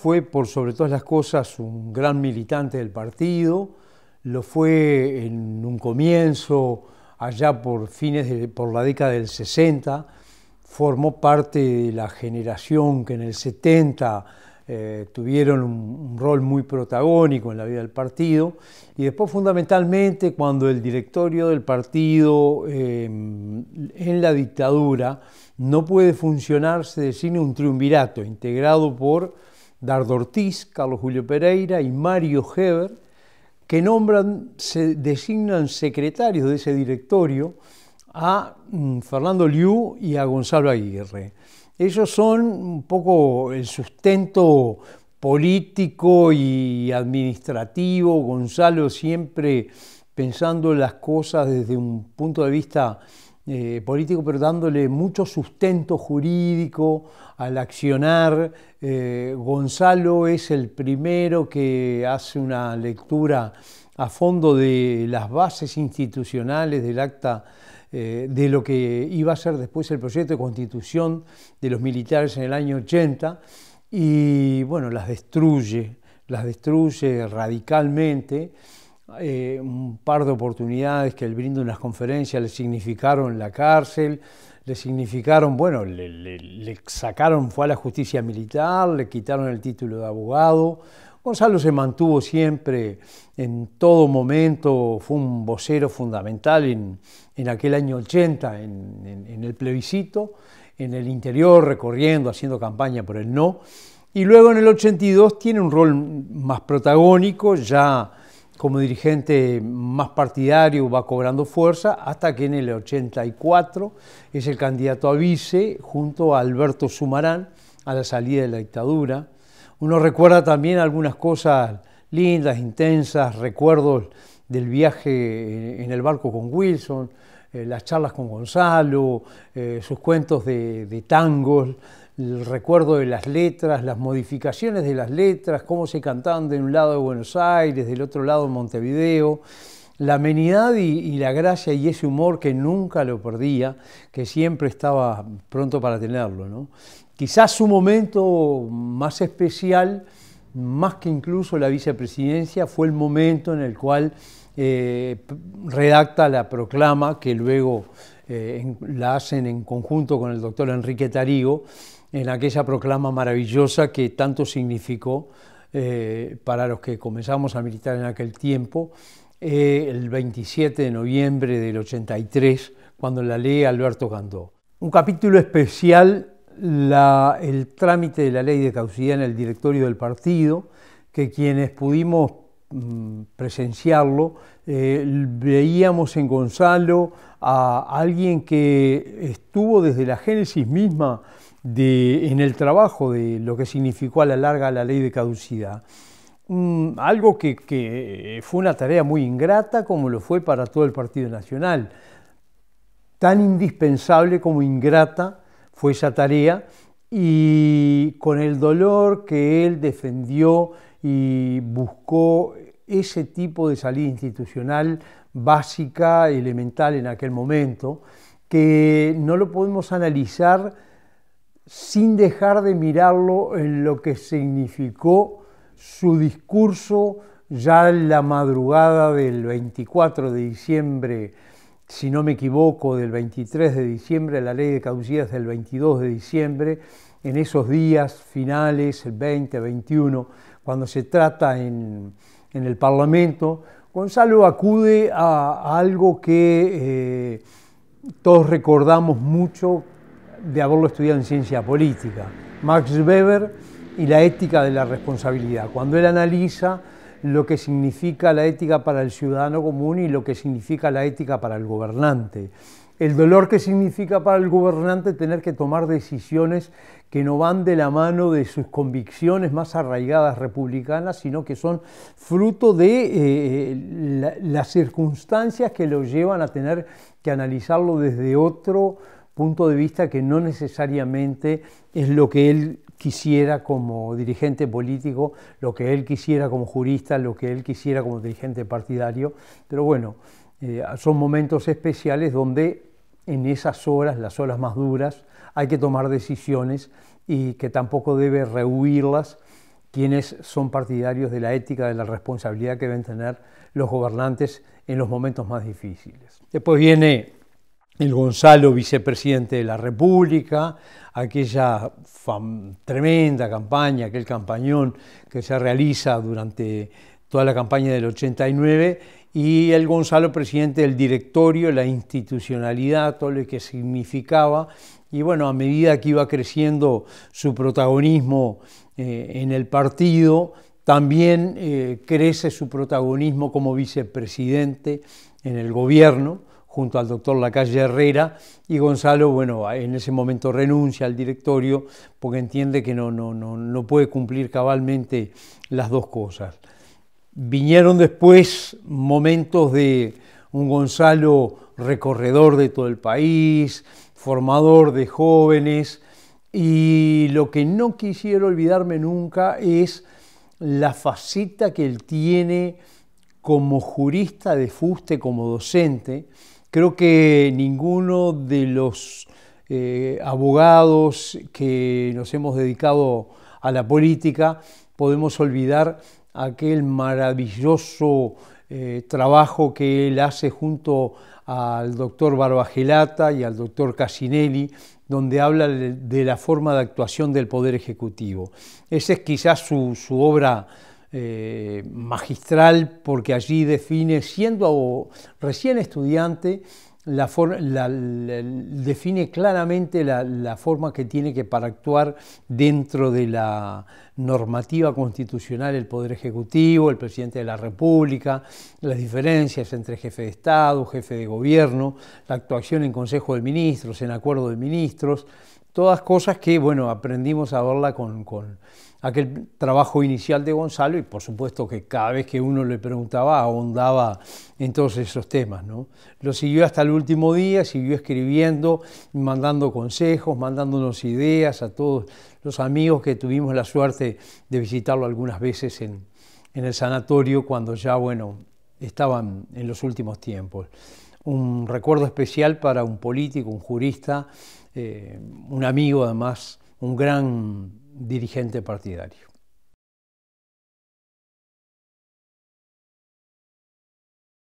Fue por sobre todas las cosas un gran militante del partido, lo fue en un comienzo, allá por fines de, por la década del 60, formó parte de la generación que en el 70 eh, tuvieron un, rol muy protagónico en la vida del partido y después fundamentalmente cuando el directorio del partido em, en la dictadura no puede funcionar se un triunvirato integrado por Dardo Ortiz, Carlos Julio Pereira y Mario Heber, que nombran, se designan secretarios de ese directorio a mm, Fernando Liu y a Gonzalo Aguirre. Ellos son un poco el sustento político y administrativo, Gonzalo siempre pensando las cosas desde un punto de vista eh, político, pero dándole mucho sustento jurídico al accionar. Eh, Gonzalo es el primero que hace una lectura a fondo de las bases institucionales del acta eh, de lo que iba a ser después el proyecto de constitución de los militares en el año 80 y bueno, las destruye, las destruye radicalmente eh, un par de oportunidades que él en las conferencias le significaron la cárcel, le significaron, bueno, le, sacaron, fue a la justicia militar, le quitaron el título de abogado. Gonzalo se mantuvo siempre, en todo momento, fue un vocero fundamental en, aquel año 80, en, en el plebiscito, en el interior, recorriendo, haciendo campaña por el no. Y luego en el 82 tiene un rol más protagónico, ya como dirigente más partidario va cobrando fuerza hasta que en el 84 es el candidato a vice junto a Alberto Sumarán a la salida de la dictadura. Uno recuerda también algunas cosas lindas, intensas, recuerdos del viaje en el barco con Wilson, eh, las charlas con Gonzalo, eh, sus cuentos de, tangos, el recuerdo de las letras, las modificaciones de las letras, cómo se cantaban de un lado de Buenos Aires, del otro lado de Montevideo, la amenidad y, la gracia y ese humor que nunca lo perdía, que siempre estaba pronto para tenerlo. Quizás su momento más especial, más que incluso la vicepresidencia, fue el momento en el cual eh, redacta la proclama que luego eh, la hacen en conjunto con el doctor Enrique Tarigo, en aquella proclama maravillosa que tanto significó eh, para los que comenzamos a militar en aquel tiempo, el 27 de noviembre del 83, cuando la lee Alberto Gandó. Un capítulo especial, el trámite de la ley de causidad en el directorio del partido, que quienes pudimos Mm, presenciarlo, eh, veíamos en Gonzalo a alguien que estuvo desde la génesis misma en el trabajo de lo que significó a la larga la ley de caducidad. Mm, algo que eh, fue una tarea muy ingrata como lo fue para todo el Partido Nacional. Tan indispensable como ingrata fue esa tarea y con el dolor que él defendió y buscó ese tipo de salida institucional básica, elemental en aquel momento, que no lo podemos analizar sin dejar de mirarlo en lo que significó su discurso ya en la madrugada del 24 de diciembre, si no me equivoco, del 23 de diciembre, la ley de caducidad del 22 de diciembre, en esos días finales, el 20, 21, cuando se trata en, el Parlamento, Gonzalo acude a, algo que eh, todos recordamos mucho de haberlo estudiado en ciencia política, Max Weber y la ética de la responsabilidad. Cuando él analiza lo que significa la ética para el ciudadano común y lo que significa la ética para el gobernante el dolor que significa para el gobernante tener que tomar decisiones que no van de la mano de sus convicciones más arraigadas republicanas, sino que son fruto de eh, las circunstancias que lo llevan a tener que analizarlo desde otro punto de vista que no necesariamente es lo que él quisiera como dirigente político, lo que él quisiera como jurista, lo que él quisiera como dirigente partidario, pero bueno, eh, son momentos especiales donde en esas horas, las horas más duras, hay que tomar decisiones y que tampoco debe rehuirlas quienes son partidarios de la ética, de la responsabilidad que deben tener los gobernantes en los momentos más difíciles. Después viene el Gonzalo, vicepresidente de la República, aquella tremenda campaña, aquel campañón que se realiza durante toda la campaña del 89 y el Gonzalo presidente del directorio, la institucionalidad, todo lo que significaba. Y bueno, a medida que iba creciendo su protagonismo eh, en el partido, también eh, crece su protagonismo como vicepresidente en el gobierno junto al doctor Lacalle Herrera y Gonzalo, bueno, en ese momento renuncia al directorio porque entiende que no, no puede cumplir cabalmente las dos cosas. Vinieron después momentos de un Gonzalo recorredor de todo el país, formador de jóvenes, y lo que no quisiera olvidarme nunca es la faceta que él tiene como jurista de fuste, como docente. Creo que ninguno de los eh, abogados que nos hemos dedicado a la política podemos olvidar aquel maravilloso eh, trabajo que él hace junto al doctor Barbagelata y al doctor Casinelli, donde habla de la forma de actuación del Poder Ejecutivo. Esa es quizás su, obra eh, magistral, porque allí define, siendo recién estudiante, define claramente la, forma que tiene que para actuar dentro de la normativa constitucional el Poder Ejecutivo, el Presidente de la República, las diferencias entre jefe de Estado, jefe de Gobierno, la actuación en Consejo de Ministros, en acuerdo de ministros, todas cosas que, bueno, aprendimos a verla con, aquel trabajo inicial de Gonzalo y por supuesto que cada vez que uno le preguntaba ahondaba en todos esos temas. ¿no? Lo siguió hasta el último día, siguió escribiendo, mandando consejos, mandándonos ideas a todos los amigos que tuvimos la suerte de visitarlo algunas veces en, en el sanatorio cuando ya, bueno, estaban en los últimos tiempos. Un recuerdo especial para un político, un jurista, eh, un amigo además, un gran dirigente partidario.